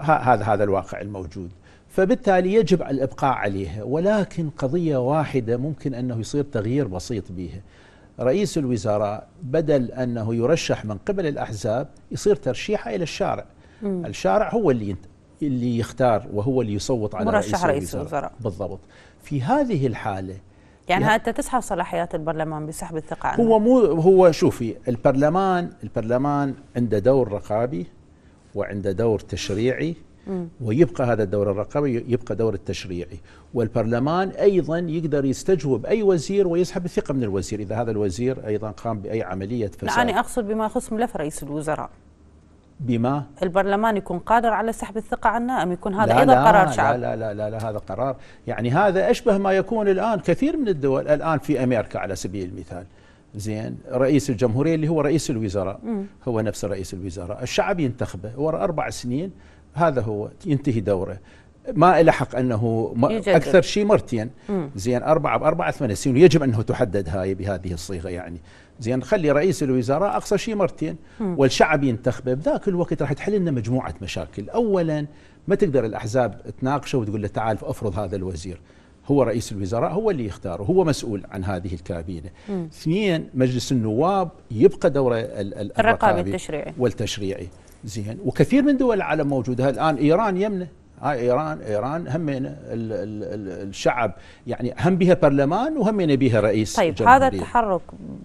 هذا هذا الواقع الموجود فبالتالي يجب الابقاء عليها ولكن قضيه واحده ممكن انه يصير تغيير بسيط بها رئيس الوزراء بدل انه يرشح من قبل الاحزاب يصير ترشيحه الى الشارع مم. الشارع هو اللي اللي يختار وهو اللي يصوت على مرشح رئيس, رئيس الوزراء. الوزراء بالضبط في هذه الحاله يعني انت تسحب صلاحيات البرلمان بسحب الثقه عنه. هو مو هو شوفي البرلمان البرلمان عنده دور رقابي وعنده دور تشريعي ويبقى هذا الدور الرقابي يبقى دور التشريعي والبرلمان أيضا يقدر يستجوب أي وزير ويسحب الثقة من الوزير إذا هذا الوزير أيضا قام بأي عملية فساد لا أنا أقصد بما يخص ملف رئيس الوزراء بما البرلمان يكون قادر على سحب الثقة عنا أم يكون هذا أيضا قرار شعب لا, لا لا لا هذا قرار يعني هذا أشبه ما يكون الآن كثير من الدول الآن في أمريكا على سبيل المثال زين رئيس الجمهوريه اللي هو رئيس الوزراء م. هو نفس رئيس الوزراء الشعب ينتخبه وراء اربع سنين هذا هو ينتهي دوره ما له حق انه يجدد. اكثر شيء مرتين زين اربعه باربعه ثمان سنين ويجب انه تحدد هاي بهذه الصيغه يعني زين خلي رئيس الوزراء اقصى شيء مرتين والشعب ينتخبه بذاك الوقت راح تحل لنا مجموعه مشاكل اولا ما تقدر الاحزاب تناقشه وتقول له تعال افرض هذا الوزير هو رئيس الوزراء هو اللي يختاره هو مسؤول عن هذه الكابينة اثنين مجلس النواب يبقى دوره الرقابي التشريعي والتشريعي زين وكثير من دول العالم موجودة الآن إيران يمنه هاي ايران ايران الـ الشعب يعني هم بها برلمان وهم بها رئيس طيب هذا التحرك